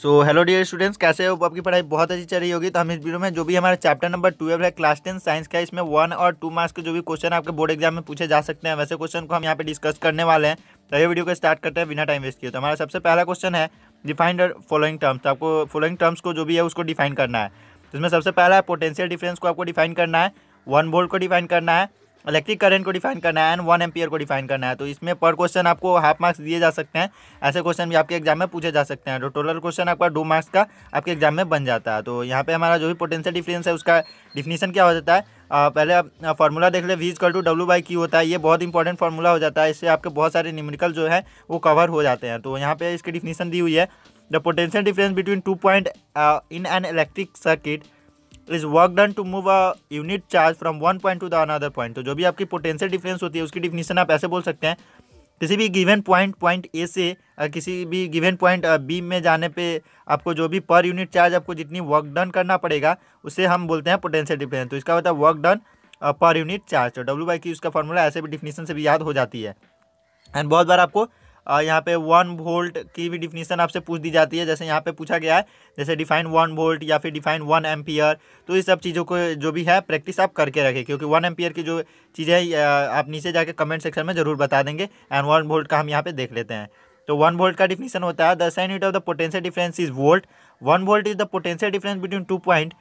so hello dear students कैसे हो आपकी पढ़ाई बहुत अच्छी चल रही होगी तो हम इस वीडियो में जो भी हमारे चैप्टर नंबर ट्वेल्व है क्लास टेन साइंस का इसमें वन और टू मार्क्स के जो भी क्वेश्चन आपके बोर्ड एग्जाम में पूछे जा सकते हैं वैसे क्वेश्चन को हम यहाँ पे डिस्कस करने वाले हैं तो ये वीडियो को स्टार्ट करते हैं बिना टाइम वेस्ट किए तो हमारा सबसे पहला क्वेश्चन है डिफाइंड फॉलोइंग टर्म्स आपको फॉलोइंग टर्म्स को जो भी है उसको डिफाइन करना है तो इसमें सबसे पहला है पोटेंशियल डिफरेंस को आपको डिफाइन करना है वन बोल्ट को डिफाइन करना है इलेक्ट्रिक करंट को डिफाइन करना है एंड वन एम्पियर को डिफाइन करना है तो इसमें पर क्वेश्चन आपको हाफ मार्क्स दिए जा सकते हैं ऐसे क्वेश्चन भी आपके एग्जाम में पूछे जा सकते हैं तो टोटल क्वेश्चन आपका दो मार्क्स का आपके एग्जाम में बन जाता है तो यहाँ पे हमारा जो भी पोटेंशियल डिफरेंस है उसका डिफिनीशन क्या हो जाता है आ, पहले आप देख ले वीज कल टू डब्ल्यू बाई की होता है ये बहुत इंपॉर्टेंट फॉर्मूला हो जाता है इससे आपके बहुत सारे न्यूमेरिकल जो है वो कवर हो जाते हैं तो यहाँ पे इसकी डिफिनीशन दी हुई है the potential difference between two point in an electric circuit is work done to move a unit charge from one point to the another point तो जो भी आपकी पोटेंशियल डिफरेंस होती है उसकी डिफिनीशन आप ऐसे बोल सकते हैं किसी भी गिवन पॉइंट पॉइंट ए से किसी भी गिवन पॉइंट बी में जाने पे आपको जो भी पर यूनिट चार्ज आपको जितनी वर्क डन करना पड़ेगा उसे हम बोलते हैं पोटेंशियल डिफरेंस तो इसका होता है work done per unit charge तो डब्ल्यू बाई की उसका फॉर्मूला ऐसे भी डिफिनीशन से भी याद हो जाती है एंड बहुत बार आपको यहाँ पे वन वोल्ट की भी डिफिनीसन आपसे पूछ दी जाती है जैसे यहाँ पे पूछा गया है जैसे डिफाइन वन वोल्ट या फिर डिफाइन वन एम्पियर तो इस सब चीज़ों को जो भी है प्रैक्टिस आप करके रखें क्योंकि वन एम्पियर की जो चीज़ें आप नीचे जाके कमेंट सेक्शन में ज़रूर बता देंगे एंड वन वोल्ट का हम यहाँ पर देख लेते हैं तो वन वोल्ट का डिफिनीसन होता है the SI unit of the potential difference is volt one volt is the potential difference between two point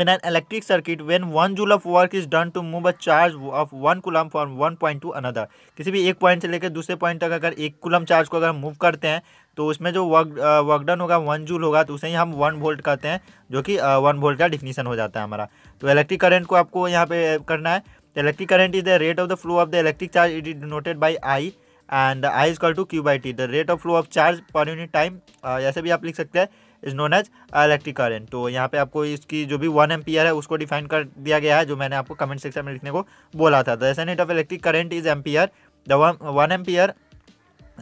in an electric circuit when one joule of work is done to move a charge of one coulomb from one point to another किसी भी एक point से लेकर दूसरे point तक अगर एक coulomb charge को अगर हम मूव करते हैं तो उसमें जो वर्क वर्कडन होगा वन जूल होगा तो उसे ही हम वन वोल्ट कहते हैं जो कि वन वोल्ट का डिफिनीशन हो जाता है हमारा तो इलेक्ट्रिक करेंट को आपको यहाँ पे करना है electric current is the rate of the flow of the electric charge it is denoted by I and I is call to Q by T the rate of flow of charge per unit time ऐसे भी आप लिख सकते हैं is known as electric current तो यहाँ पे आपको इसकी जो भी वन एम्पियर है उसको डिफाइन कर दिया गया है जो मैंने आपको कमेंट सेक्शन में लिखने को बोला था the SI unit of electric current is ampere the one ampere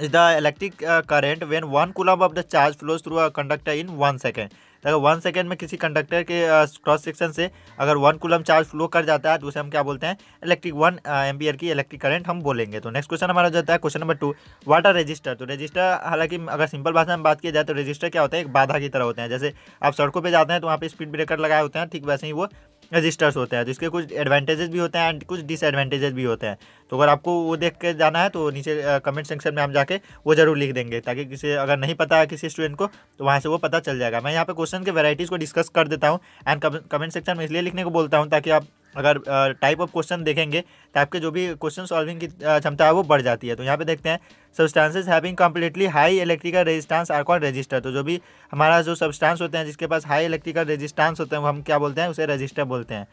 is the electric uh, current when 1 coulomb of the charge flows through a conductor in 1 second तो अगर वन सेकेंड में किसी कंडक्टर के क्रॉस uh, सेक्शन से अगर one coulomb charge flow कर जाता है तो उसे हम क्या बोलते हैं इलेक्ट्रिक वन एम की इलेक्ट्रिक करंट हम बोलेंगे तो नेक्स्ट क्वेश्चन हमारा जाता है question number two what are resistor तो रजिस्टर हालांकि अगर सिंपल भाषा में बात किया जाए तो रजिस्टर क्या होता है एक बाधा की तरह होते हैं जैसे आप सड़कों पर जाते हैं तो वहाँ पर स्पीड ब्रेकर लगाए होते हैं ठीक वैसे ही वो रजिस्टर्स होते हैं तो इसके कुछ एडवांटेजेस भी होते हैं एंड कुछ डिसएडवांटेजेस भी होते हैं तो अगर आपको वो देख के जाना है तो नीचे कमेंट सेक्शन में हम जाके वो जरूर लिख देंगे ताकि किसी अगर नहीं पता है किसी स्टूडेंट को तो वहाँ से वो पता चल जाएगा मैं यहाँ पर क्वेश्चन के वैराइटीज़ को डिस्कस कर देता हूँ एंड कमेंट सेक्शन में इसलिए लिखने को बोलता हूँ ताकि आप अगर टाइप ऑफ क्वेश्चन देखेंगे तो आपके जो भी क्वेश्चन सॉल्विंग की क्षमता है वो बढ़ जाती है तो यहाँ पे देखते हैं substances having completely high electrical resistance are call resistor तो जो भी हमारा जो सब्सटेंस होते हैं जिसके पास हाई इलेक्ट्रिकल रेजिस्टेंस होते हैं वो हम क्या बोलते हैं उसे रजिस्टर बोलते हैं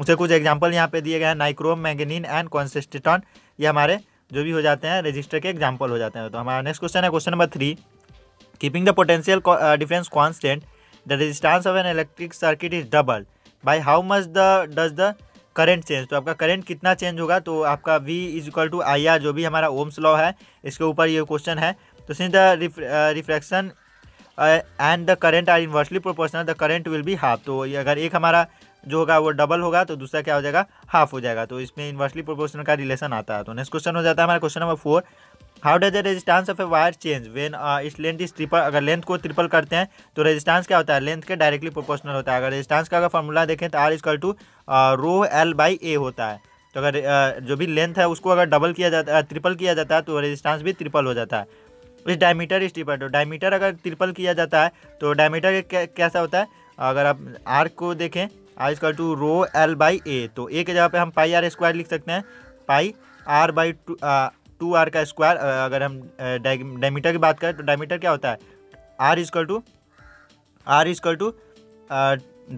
उसे कुछ एग्जाम्पल यहाँ पे दिए गए हैं नाइक्रोम मैगनीन एंड कॉन्सिस्टिटॉन ये हमारे जो भी हो जाते हैं रजिस्टर के एग्जाम्पल हो जाते हैं तो हमारा नेक्स्ट क्वेश्चन है question number three keeping the potential difference constant the resistance of an electric circuit is double by how much the does the current change तो आपका करंट कितना चेंज होगा तो आपका V is equal to I R जो भी हमारा Ohm's law है इसके ऊपर ये क्वेश्चन है तो since the refraction and the current are inversely proportional the current will be half तो ये अगर एक हमारा जो होगा वो डबल होगा तो दूसरा क्या हो जाएगा हाफ हो जाएगा तो इसमें इन्वर्सली प्रोपोर्शनल का रिलेशन आता है तो नेक्स्ट क्वेश्चन हो जाता है हमारा question number four how does the resistance of a wire change when is length is triple अगर लेंथ को ट्रिपल करते हैं तो रेजिस्टेंस क्या होता है लेंथ के डायरेक्टली प्रोपोर्शनल होता है अगर रेजिस्टेंस का अगर फॉर्मूला देखें तो R is equal to rho L by A होता है तो अगर uh, जो भी लेंथ है उसको अगर डबल किया जाता है uh, ट्रिपल किया जाता है तो रेजिस्टेंस भी ट्रिपल हो जाता है इस डायमीटर इस ट्रिपल डायमीटर अगर ट्रिपल किया जाता है तो डायमीटर कैसा होता है अगर आप आर को देखें R is equal to rho L by A तो ए के जगह पर हम पाई आर स्क्वायर लिख सकते हैं pi R by two two R का स्क्वायर अगर हम डायमीटर की बात करें तो डायमीटर क्या होता है R is equal to R is equal to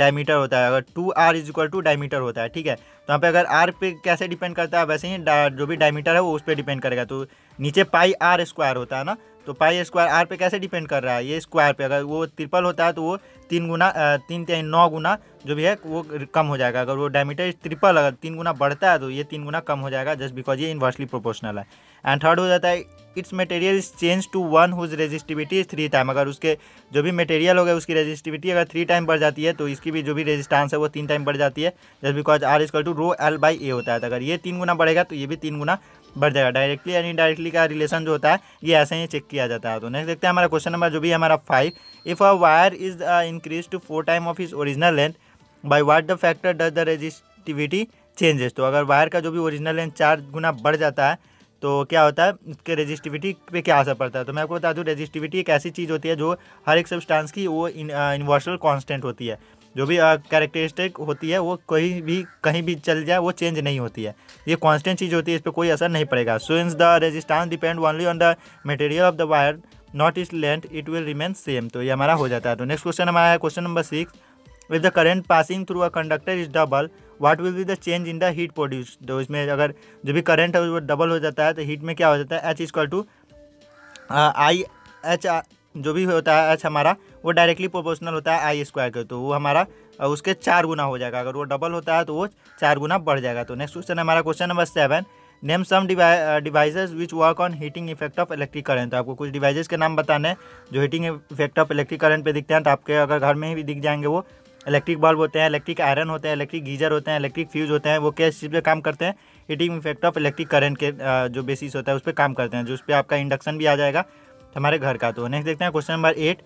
diameter होता है अगर two R is equal to diameter होता है ठीक है तो यहाँ पे अगर आर पे कैसे डिपेंड करता है वैसे ही जो भी डायमीटर है वो उस पर डिपेंड करेगा तो नीचे पाई आर स्क्वायर होता है ना तो पाई स्क्वायर आर पे कैसे डिपेंड कर रहा है ये स्क्वायर पे अगर वो ट्रिपल होता है तो वो तीन गुना तीन तीन नौ गुना जो भी है वो कम हो जाएगा अगर वो डायमीटर ट्रिपल अगर तीन गुना बढ़ता है तो ये तीन गुना कम हो जाएगा जस्ट बिकॉज ये इन्वर्सली प्रोपोर्शनल है एंड थर्ड हो जाता है it's material is change to one whose resistivity is three time अगर उसके जो भी मटेरियल होगा उसकी रेजिस्टिविटी अगर थ्री टाइम बढ़ जाती है तो इसकी भी जो भी रेजिस्टेंस है वो तीन टाइम बढ़ जाती है just because R is equal to rho L by A होता है तो अगर ये तीन गुना बढ़ेगा तो ये भी तीन गुना बढ़ जाएगा डायरेक्टली एंड इनडायरेक्टली का रिलेशन जो होता है ये ऐसे ही चेक किया जाता है तो नेक्स्ट देखते हैं हमारा क्वेश्चन नंबर जो भी हमारा five if a wire is increase to four time of is original length by what the factor does the resistivity changes तो अगर वायर का जो भी ओरिजिनल लेंथ चार गुना बढ़ जाता है तो क्या होता है उसके रेजिस्टिविटी पे क्या असर पड़ता है तो मैं आपको बता दूँ रेजिस्टिविटी एक ऐसी चीज़ होती है जो हर एक सब्सटेंस की वो इन्वर्सल कॉन्स्टेंट होती है जो भी कैरेक्टरिस्टिक होती है वो कोई भी कहीं भी चल जाए वो चेंज नहीं होती है ये कांस्टेंट चीज़ होती है इस पर कोई असर नहीं पड़ेगा since the resistance depend only on the material of the wire not is length it will remain same तो ये हमारा हो जाता है तो नेक्स्ट क्वेश्चन हमारा है question number six if the current passing through a conductor is double what will be the change in the heat produce तो इसमें अगर जो भी करंट है वो डबल हो जाता है तो हीट में क्या हो जाता है H is equal to I H जो भी होता है एच हमारा वो डायरेक्टली प्रोपोर्शनल होता है आई स्क्वायर के तो वो हमारा उसके चार गुना हो जाएगा अगर वो डबल होता है तो वो चार गुना बढ़ जाएगा तो नेक्स्ट क्वेश्चन हमारा question number seven name some devices which work on heating effect of electric current तो आपको कुछ डिवाइसेज के नाम बताने हैं जो heating effect of electric current पे दिखते हैं तो आपके अगर घर में ही भी दिख जाएंगे वो इलेक्ट्रिक बल्ब होते हैं इलेक्ट्रिक आयरन होते हैं इलेक्ट्रिक गीजर होते हैं इलेक्ट्रिक फ्यूज होते हैं वो क्या चीज़ पे काम करते हैं heating effect of electric current के जो बेसिस होता है उस पर काम करते हैं जो उस पर आपका इंडक्शन भी आ जाएगा हमारे घर का तो नेक्स्ट देखते हैं question number eight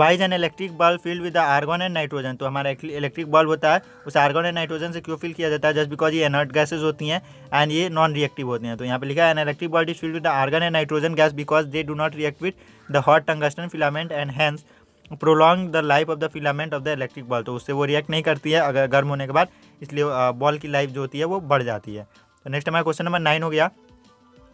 why is an electric bulb filled with argon and nitrogen तो हमारा इलेक्ट्रिक बल्ब होता है उस आर्गन एंड नाइट्रोजन से क्यों फील किया जाता है जस्ट बिकॉज ये एनर्ट गैसेज होती हैं एंड ये नॉन रिएक्टिव होती हैं तो यहाँ पे लिखा है an electric bulb is filled with argon and nitrogen gas because they do not react with the hot tungsten filament and hence prolong the life of the filament of the electric bulb तो उससे वो react नहीं करती है अगर गर्म होने के बाद इसलिए बॉल की लाइफ जो होती है वो बढ़ जाती है तो नेक्स्ट हमारा क्वेश्चन नंबर नाइन हो गया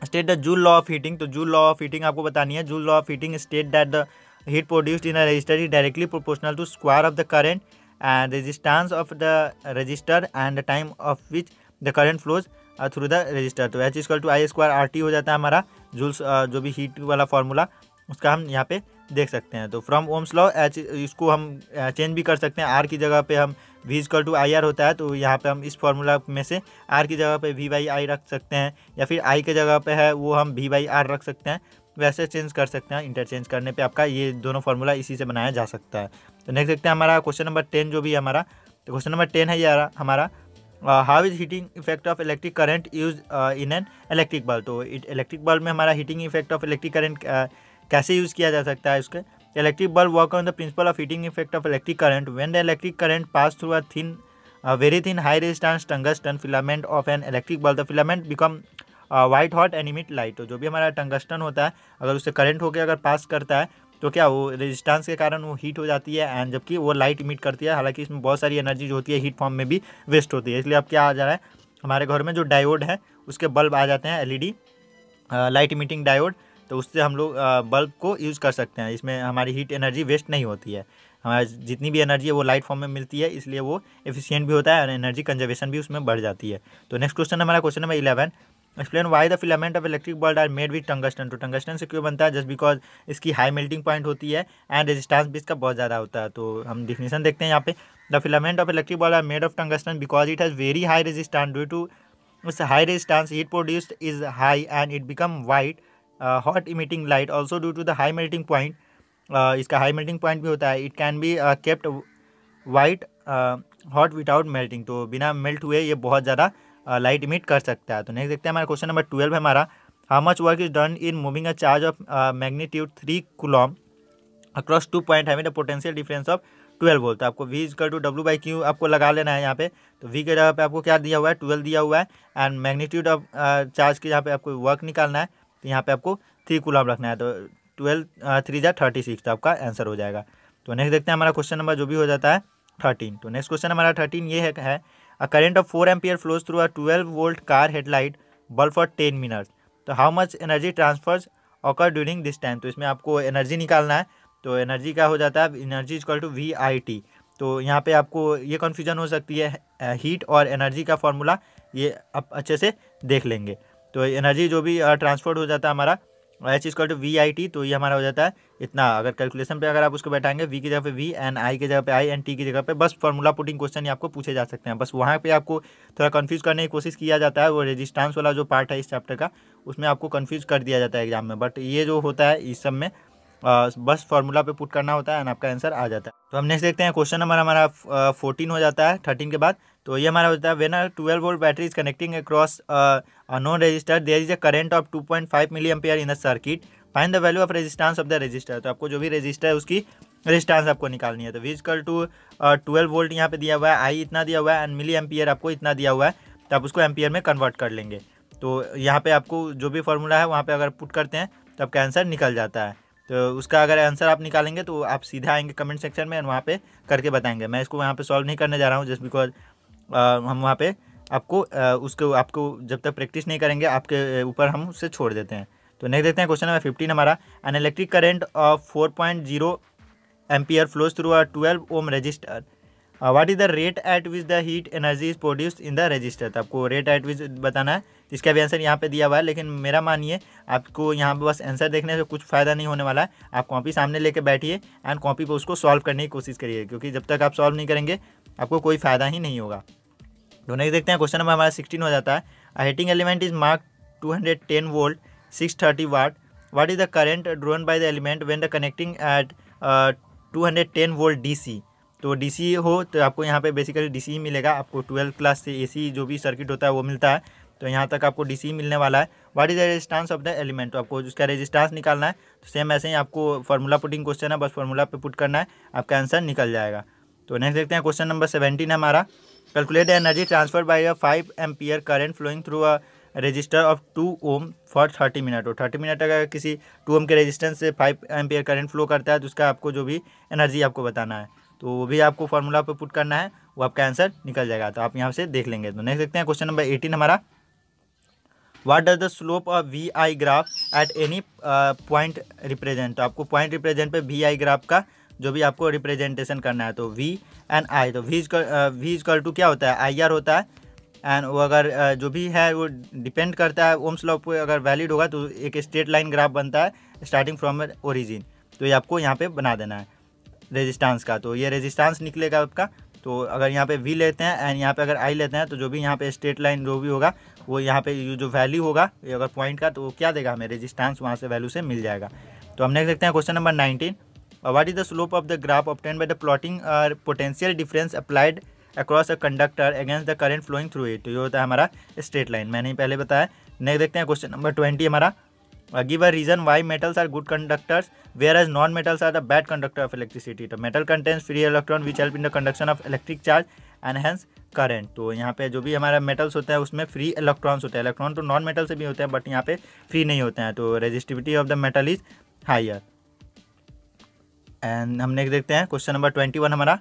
state the Joule law of heating तो जूल लॉ ऑफ हीटिंग आपको बतानी है Joule law of heating state that the heat produced in a resistor is directly proportional to square of the current and resistance of the resistor and the time of which the current flows through the resistor तो H is equal to I square R T हो जाता है हमारा joules जो भी heat वाला formula उसका हम यहाँ पे देख सकते हैं तो फ्रॉम ओम्स लॉ एच इसको हम चेंज भी कर सकते हैं आर की जगह पे हम V is equal to I R होता है तो यहाँ पे हम इस फॉर्मूला में से आर की जगह पे वी बाई आई रख सकते हैं या फिर आई के जगह पे है वो हम वी बाई आर रख सकते हैं वैसे चेंज कर सकते हैं इंटरचेंज करने पे आपका ये दोनों फार्मूला इसी से बनाया जा सकता है तो नेक्स्ट देखते हैं हमारा क्वेश्चन नंबर टेन जो भी है हमारा तो क्वेश्चन नंबर टेन है ये हमारा how is heating effect of electric current use in an electric bulb तो इलेक्ट्रिक बल्ब में हमारा heating effect of electric current कैसे यूज़ किया जा सकता है उसके electric bulb work on the principle of heating effect of electric current when the electric current pass through a thin very thin high resistance tungsten filament of an electric bulb the filament become white white hot and emit light जो भी हमारा tungsten होता है अगर उससे current होकर अगर पास करता है तो क्या वो रेजिस्टेंस के कारण वो हीट हो जाती है एंड जबकि वो लाइट इमिट करती है हालांकि इसमें बहुत सारी एनर्जी जो होती है हीट फॉर्म में भी वेस्ट होती है इसलिए अब क्या आ जा रहा है हमारे घर में जो डायोड है उसके बल्ब आ जाते हैं एलईडी लाइट इमिटिंग डायोड तो उससे हम लोग बल्ब को यूज़ कर सकते हैं इसमें हमारी हीट एनर्जी वेस्ट नहीं होती है हमारी जितनी भी एनर्जी है वो लाइट फॉर्म में मिलती है इसलिए वो एफिशिएंट भी होता है और एनर्जी कंजर्वेशन भी उसमें बढ़ जाती है तो नेक्स्ट क्वेश्चन हमारा question number eleven explain why the filament of electric bulb are made with tungsten तो टंगस्टन से क्यों बनता है जस्ट बिकॉज इसकी हाई मेल्टिंग पॉइंट होती है एंड रेजिस्टेंस भी इसका बहुत ज़्यादा होता है तो हम डिफिनेशन देखते हैं यहाँ पे the filament of electric bulb are made of tungsten because it has very high resistance due to इस high resistance heat produced is high and it become white hot emitting light also due to the high melting point इसका high melting point भी होता है it can be kept white hot without melting तो बिना melt हुए ये बहुत ज़्यादा लाइट इमिट कर सकता है तो नेक्स्ट देखते हैं हमारा क्वेश्चन नंबर ट्वेल्व है हमारा how much work is done in moving a charge of magnitude three coulomb across two point है potential difference of twelve volt तो आपको वी कल टू डब्ल्यू बाई क्यू आपको लगा लेना है यहाँ पे तो वी के जगह पे आपको क्या दिया हुआ है ट्वेल्व दिया हुआ है एंड मैग्नीट्यूड ऑफ चार्ज के यहाँ पे आपको वर्क निकालना है तो यहाँ पे आपको थ्री कूलाम रखना है तो ट्वेल्व थ्री जै थर्टी सिक्स तो आपका आंसर हो जाएगा तो नेक्स्ट देखते हैं हमारा क्वेश्चन नंबर जो भी हो जाता है थर्टीन तो नेक्स्ट क्वेश्चन हमारा थर्टीन ये है, a current of four ampere flows through a twelve volt car headlight bulb for ten minute तो how much energy transfers occur during this time तो इसमें आपको एनर्जी निकालना है तो एनर्जी क्या हो जाता है energy is equal to V I T तो यहाँ पे आपको ये कन्फ्यूजन हो सकती है हीट और एनर्जी का फॉर्मूला ये आप अच्छे से देख लेंगे तो एनर्जी जो भी ट्रांसफर्ड हो जाता है हमारा H is equal to V I T तो ये हमारा हो जाता है इतना अगर कैलकुलेशन पे अगर आप उसको बैठाएंगे वी की जगह पे वी एंड आई की जगह पे आई एंड टी की जगह पे बस फॉर्मूला पुटिंग क्वेश्चन ही आपको पूछे जा सकते हैं बस वहाँ पे आपको थोड़ा कन्फ्यूज करने की कोशिश किया जाता है वो रेजिस्टेंस वाला जो पार्ट है इस चैप्टर का उसमें आपको कन्फ्यूज कर दिया जाता है एग्जाम में बट ये जो होता है इस सब में बस फार्मूला पे पुट करना होता है एंड आपका आंसर आ जाता है तो हम नेक्स्ट देखते हैं क्वेश्चन नंबर हमारा फोर्टीन हो जाता है थर्टीन के बाद तो ये हमारा होता है when are twelve volt battery is connecting across no resistor there is a current of two point five milli ampere in the circuit find the value of resistance of the resistor तो आपको जो भी register है उसकी resistance आपको निकालनी है तो विजिकल टू ट्वेल्व वोल्ट यहाँ पे दिया हुआ है आई इतना दिया हुआ है एंड मिली एम्पियर आपको इतना दिया हुआ है तो आप उसको एम्पियर में कन्वर्ट कर लेंगे तो यहाँ पे आपको जो भी फॉर्मूला है वहाँ पे अगर पुट करते हैं तो आपका आंसर निकल जाता है तो उसका अगर आंसर आप निकालेंगे तो आप सीधा आएंगे कमेंट सेक्शन में एंड वहाँ पे करके बताएंगे मैं इसको वहाँ पे सॉल्व नहीं करने जा रहा हूँ जस्ट बिकॉज हम वहाँ पे आपको उसको आपको जब तक प्रैक्टिस नहीं करेंगे आपके ऊपर हम उसे छोड़ देते हैं तो नेक्स्ट देखते हैं क्वेश्चन नंबर फिफ्टीन हमारा an electric current of four point zero ampere flows through a twelve ohm resistor what is the rate at which the heat energy is produce in the resistor तो आपको rate at विच बताना है इसका भी answer यहाँ पे दिया हुआ है लेकिन मेरा मानिए आपको यहाँ पे बस आंसर देखने से कुछ फ़ायदा नहीं होने वाला है आप कॉपी सामने लेके बैठिए एंड कॉपी पे उसको सॉल्व करने की कोशिश करिए क्योंकि जब तक आप सॉल्व नहीं करेंगे आपको कोई फ़ायदा ही नहीं होगा तो नेक्स्ट देखते हैं क्वेश्चन नंबर हमारा सिक्सटीन हो जाता है heating element is mark two hundred ten volt six thirty watt what is the current drawn by the element when the connecting at two hundred ten volt D C तो D सी हो तो आपको यहाँ पे basically D C मिलेगा आपको twelfth class से ए सी जो भी सर्किट होता है वो मिलता है तो यहाँ तक आपको डी सी मिलने वाला है what is the resistance of the element तो आपको उसका रेजिस्टेंस निकालना है तो सेम ऐसे ही आपको फार्मूला पुटिंग क्वेश्चन है बस फॉर्मूला पे पुट करना है आपका आंसर निकल जाएगा तो नेक्स्ट देखते हैं क्वेश्चन नंबर सेवेंटीन हमारा calculate energy transfer by a five ampere current flowing through a resistor of two ohm for thirty minute और थर्टी मिनट अगर किसी टू ओम के रेजिस्टेंस से फाइव एम्पियर करंट फ्लो करता है तो उसका आपको जो भी एनर्जी आपको बताना है तो वो भी आपको फॉर्मूला पर पुट करना है वो आपका आंसर निकल जाएगा तो आप यहाँ से देख लेंगे तो नेक्स्ट देखते हैं क्वेश्चन नंबर एटीन हमारा what does the slope of V I graph at any point represent तो आपको पॉइंट रिप्रेजेंट पे वी आई ग्राफ का जो भी आपको रिप्रेजेंटेशन करना है तो वी एंड आई तो वी वी कल टू क्या होता है आई आर होता है एंड वो अगर uh, जो भी है वो डिपेंड करता है ओम्स लॉ पे अगर वैलिड होगा तो एक स्ट्रेट लाइन ग्राफ बनता है स्टार्टिंग फ्रॉम ओरिजिन तो ये आपको यहाँ पे बना देना है रेजिस्टेंस का तो ये रेजिस्टेंस निकलेगा आपका तो अगर यहाँ पे वी लेते हैं एंड यहाँ पे अगर आई लेते हैं तो जो भी यहाँ पे स्ट्रेट लाइन जो भी होगा वो यहाँ पे जो वैल्यू होगा अगर पॉइंट का तो वो क्या देगा हमें रेजिस्टेंस वहाँ से वैल्यू से मिल जाएगा तो हम नेक्स्ट देखते हैं question number nineteen Uh, what is the slope of the graph obtained by the plotting or potential difference applied across a conductor against the current flowing through it ये होता है हमारा स्ट्रेट लाइन मैंने पहले बताया next देखते हैं question number twenty हमारा give a reason why metals are good conductors whereas non metals are the bad conductor of electricity तो metal contents free electron which help in the conduction of electric charge and hence current तो यहाँ पे जो भी हमारा metals होता है उसमें फ्री इलेक्ट्रॉन्स होते हैं इलेक्ट्रॉन तो नॉन मेटल से भी होते हैं बट यहाँ पे फ्री नहीं होते हैं तो resistivity of the metal is higher and हम नेक्स्ट देखते हैं क्वेश्चन नंबर ट्वेंटी वन हमारा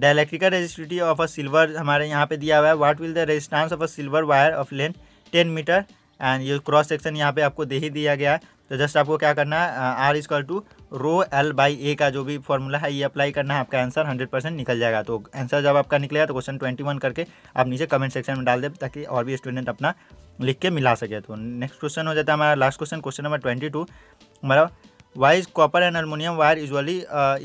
the electrical resistivity of a silver हमारे यहाँ पे दिया हुआ है what will the resistance of a silver wire of length ten metre and ये क्रॉस सेक्शन यहाँ पे आपको दे ही दिया गया है तो जस्ट आपको क्या करना है R is equal to rho L by A का जो भी फॉर्मूला है ये अप्लाई करना है आपका आंसर हंड्रेड परसेंट निकल जाएगा तो आंसर जब आपका निकलेगा तो क्वेश्चन ट्वेंटी वन करके आप नीचे कमेंट सेक्शन में डाल दे ताकि और भी स्टूडेंट अपना लिख के मिला सके तो नेक्स्ट क्वेश्चन हो जाता है हमारा last question question number twenty two हमारा why is copper and aluminium wire usually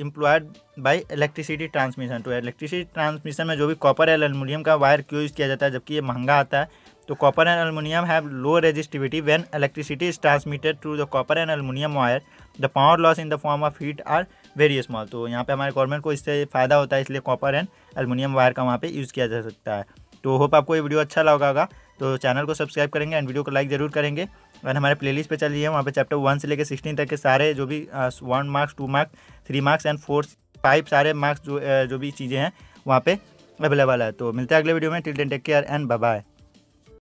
employed by electricity transmission तो इलेक्ट्रिसिटी ट्रांसमिशन में जो भी कॉपर एंड अलमुनियम का वायर क्यों यूज़ किया जाता है जबकि ये महंगा आता है तो copper and aluminium have low resistivity when electricity is transmitted through the copper and aluminium wire the power loss in the form of heat are very small तो यहाँ पे हमारे गवर्नमेंट को इससे फायदा होता है इसलिए कॉपर एंड अलमुनियम वायर का वहाँ पर यूज़ किया जा सकता है तो होप आपको ये वीडियो अच्छा लगा होगा तो चैनल को सब्सक्राइब करेंगे एंड वीडियो को लाइक जरूर करेंगे अगर हमारे प्लेलिस्ट पे है वहाँ पे चैप्टर वन से लेकर सिक्सटीन तक के सारे जो भी one marks two marks three marks and four five सारे मार्क्स जो जो भी चीज़ें हैं वहाँ पे अवेलेबल है तो मिलते हैं अगले वीडियो में till then take care and bye